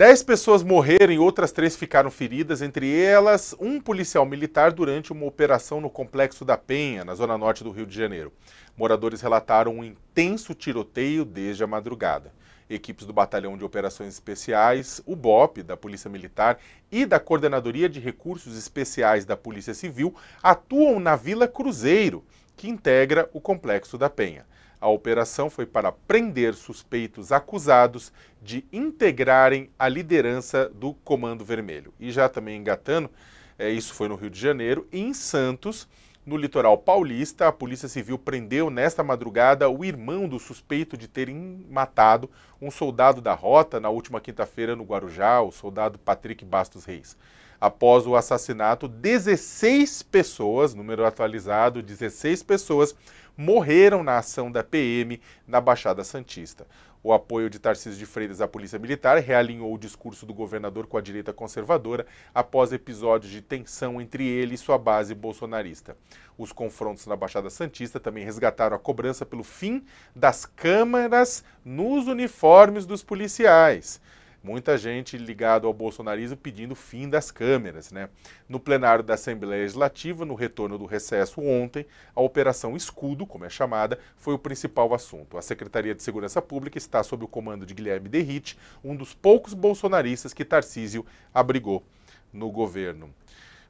Dez pessoas morreram e outras três ficaram feridas, entre elas um policial militar durante uma operação no Complexo da Penha, na zona norte do Rio de Janeiro. Moradores relataram um intenso tiroteio desde a madrugada. Equipes do Batalhão de Operações Especiais, o BOP, da Polícia Militar e da Coordenadoria de Recursos Especiais da Polícia Civil atuam na Vila Cruzeiro, que integra o Complexo da Penha. A operação foi para prender suspeitos acusados de integrarem a liderança do Comando Vermelho. E já também engatando, é, isso foi no Rio de Janeiro, e em Santos, no litoral paulista, a Polícia Civil prendeu nesta madrugada o irmão do suspeito de ter matado um soldado da rota na última quinta-feira no Guarujá, o soldado Patrick Bastos Reis após o assassinato, 16 pessoas, número atualizado, 16 pessoas morreram na ação da PM na Baixada Santista. O apoio de Tarcísio de Freitas à Polícia Militar realinhou o discurso do governador com a direita conservadora após episódios de tensão entre ele e sua base bolsonarista. Os confrontos na Baixada Santista também resgataram a cobrança pelo fim das câmaras nos uniformes dos policiais muita gente ligada ao bolsonarismo pedindo fim das câmeras. Né? No plenário da Assembleia Legislativa, no retorno do recesso ontem, a Operação Escudo, como é chamada, foi o principal assunto. A Secretaria de Segurança Pública está sob o comando de Guilherme Derrite, um dos poucos bolsonaristas que Tarcísio abrigou no governo.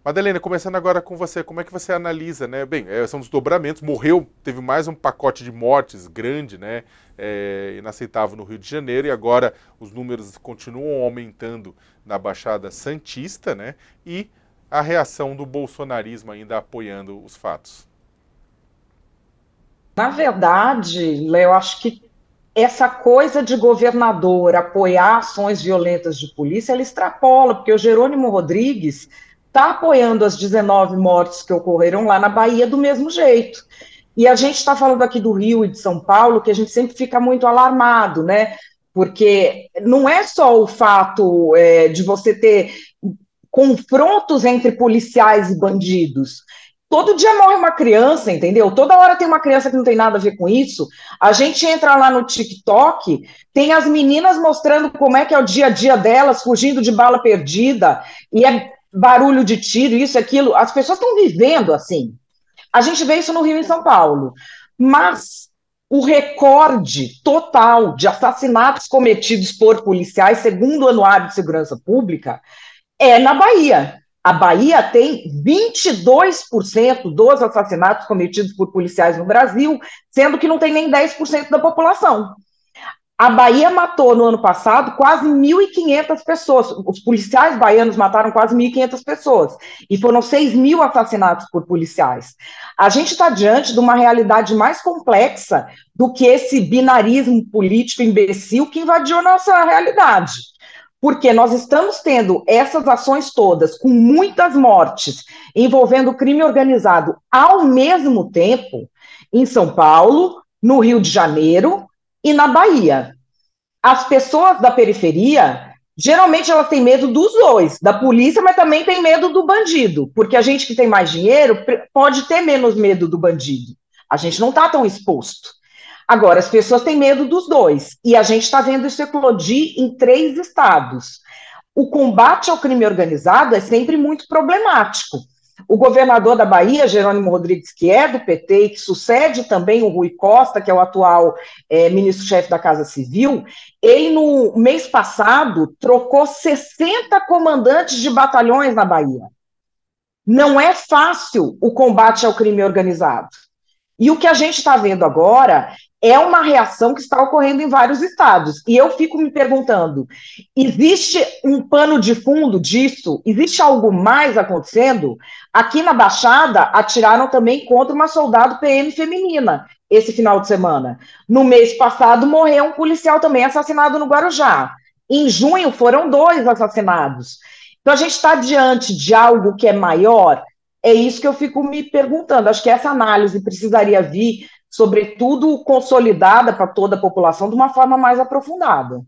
Madalena, começando agora com você, como é que você analisa, né? Bem, é, são desdobramentos, morreu, teve mais um pacote de mortes grande, né? É, inaceitável no Rio de Janeiro e agora os números continuam aumentando na Baixada Santista, né? E a reação do bolsonarismo ainda apoiando os fatos. Na verdade, Léo, acho que essa coisa de governador apoiar ações violentas de polícia, ela extrapola, porque o Jerônimo Rodrigues está apoiando as 19 mortes que ocorreram lá na Bahia do mesmo jeito. E a gente está falando aqui do Rio e de São Paulo, que a gente sempre fica muito alarmado, né? Porque não é só o fato é, de você ter confrontos entre policiais e bandidos. Todo dia morre uma criança, entendeu? Toda hora tem uma criança que não tem nada a ver com isso. A gente entra lá no TikTok, tem as meninas mostrando como é que é o dia a dia delas, fugindo de bala perdida. E é barulho de tiro, isso, aquilo. As pessoas estão vivendo assim. A gente vê isso no Rio e em São Paulo. Mas o recorde total de assassinatos cometidos por policiais, segundo o Anuário de Segurança Pública, é na Bahia. A Bahia tem 22% dos assassinatos cometidos por policiais no Brasil, sendo que não tem nem 10% da população. A Bahia matou no ano passado quase 1.500 pessoas. Os policiais baianos mataram quase 1.500 pessoas. E foram 6 mil assassinatos por policiais. A gente está diante de uma realidade mais complexa do que esse binarismo político imbecil que invadiu nossa realidade. Porque nós estamos tendo essas ações todas, com muitas mortes, envolvendo crime organizado ao mesmo tempo, em São Paulo, no Rio de Janeiro, e na Bahia. As pessoas da periferia, geralmente elas têm medo dos dois, da polícia, mas também tem medo do bandido, porque a gente que tem mais dinheiro pode ter menos medo do bandido. A gente não está tão exposto. Agora, as pessoas têm medo dos dois, e a gente está vendo isso eclodir em três estados. O combate ao crime organizado é sempre muito problemático, o governador da Bahia, Jerônimo Rodrigues, que é do PT e que sucede também o Rui Costa, que é o atual é, ministro-chefe da Casa Civil, ele, no mês passado, trocou 60 comandantes de batalhões na Bahia. Não é fácil o combate ao crime organizado. E o que a gente está vendo agora é uma reação que está ocorrendo em vários estados. E eu fico me perguntando: existe um pano de fundo disso? Existe algo mais acontecendo? Aqui na Baixada, atiraram também contra uma soldado PM feminina esse final de semana. No mês passado, morreu um policial também assassinado no Guarujá. Em junho, foram dois assassinados. Então, a gente está diante de algo que é maior. É isso que eu fico me perguntando. Acho que essa análise precisaria vir sobretudo consolidada para toda a população de uma forma mais aprofundada.